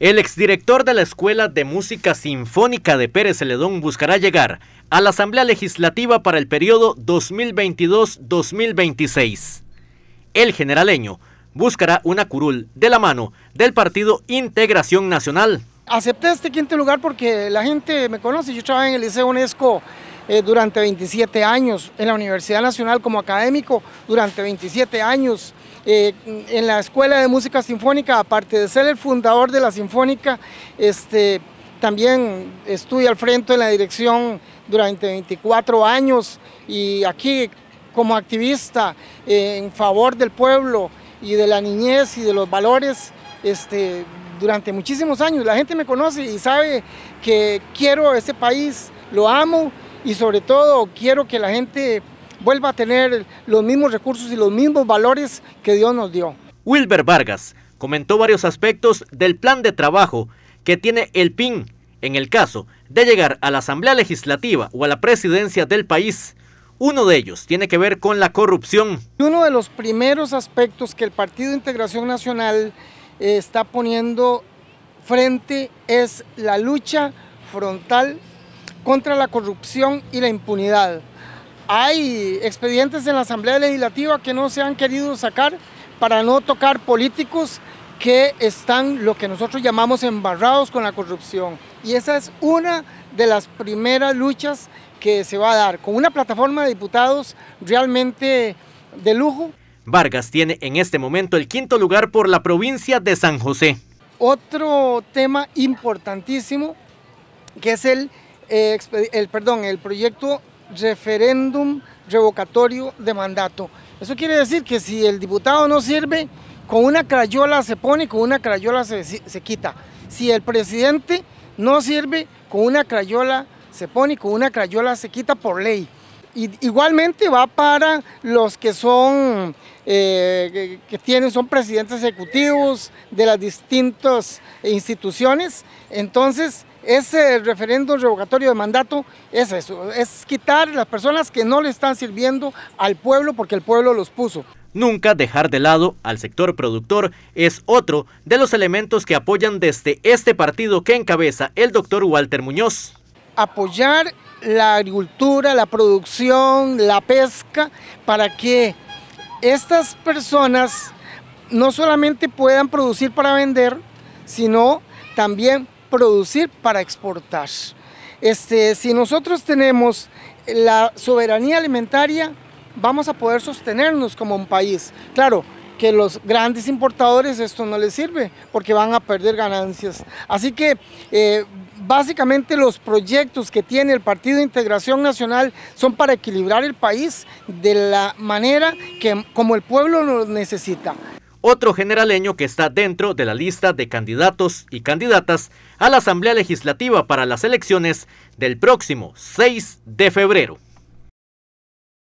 El exdirector de la Escuela de Música Sinfónica de Pérez Celedón buscará llegar a la Asamblea Legislativa para el periodo 2022-2026. El generaleño buscará una curul de la mano del partido Integración Nacional. Acepté este quinto lugar porque la gente me conoce, yo trabajé en el Liceo UNESCO eh, durante 27 años, en la Universidad Nacional como académico durante 27 años, eh, en la Escuela de Música Sinfónica, aparte de ser el fundador de la Sinfónica, este, también estuve al frente de la dirección durante 24 años y aquí como activista eh, en favor del pueblo y de la niñez y de los valores este, durante muchísimos años. La gente me conoce y sabe que quiero este país, lo amo y sobre todo quiero que la gente vuelva a tener los mismos recursos y los mismos valores que Dios nos dio. Wilber Vargas comentó varios aspectos del plan de trabajo que tiene el PIN en el caso de llegar a la Asamblea Legislativa o a la presidencia del país. Uno de ellos tiene que ver con la corrupción. Uno de los primeros aspectos que el Partido de Integración Nacional eh, está poniendo frente es la lucha frontal contra la corrupción y la impunidad. Hay expedientes en la Asamblea Legislativa que no se han querido sacar para no tocar políticos que están lo que nosotros llamamos embarrados con la corrupción. Y esa es una de las primeras luchas que se va a dar, con una plataforma de diputados realmente de lujo. Vargas tiene en este momento el quinto lugar por la provincia de San José. Otro tema importantísimo que es el eh, el, perdón, el proyecto referéndum revocatorio de mandato. Eso quiere decir que si el diputado no sirve, con una crayola se pone, y con una crayola se, quita. Si el presidente no sirve, con una crayola se pone, y con una crayola se quita por ley. igualmente va para los que son, eh, que tienen, son presidentes ejecutivos de las distintas instituciones. Entonces, ese referendo revocatorio de mandato es eso, es quitar las personas que no le están sirviendo al pueblo porque el pueblo los puso. Nunca dejar de lado al sector productor es otro de los elementos que apoyan desde este partido que encabeza el doctor Walter Muñoz. Apoyar la agricultura, la producción, la pesca, para que estas personas no solamente puedan producir para vender, sino también producir para exportar. Este, si nosotros tenemos la soberanía alimentaria, vamos a poder sostenernos como un país. Claro, que los grandes importadores esto no les sirve porque van a perder ganancias. Así que eh, básicamente los proyectos que tiene el Partido de Integración Nacional son para equilibrar el país de la manera que como el pueblo lo necesita otro generaleño que está dentro de la lista de candidatos y candidatas a la Asamblea Legislativa para las elecciones del próximo 6 de febrero.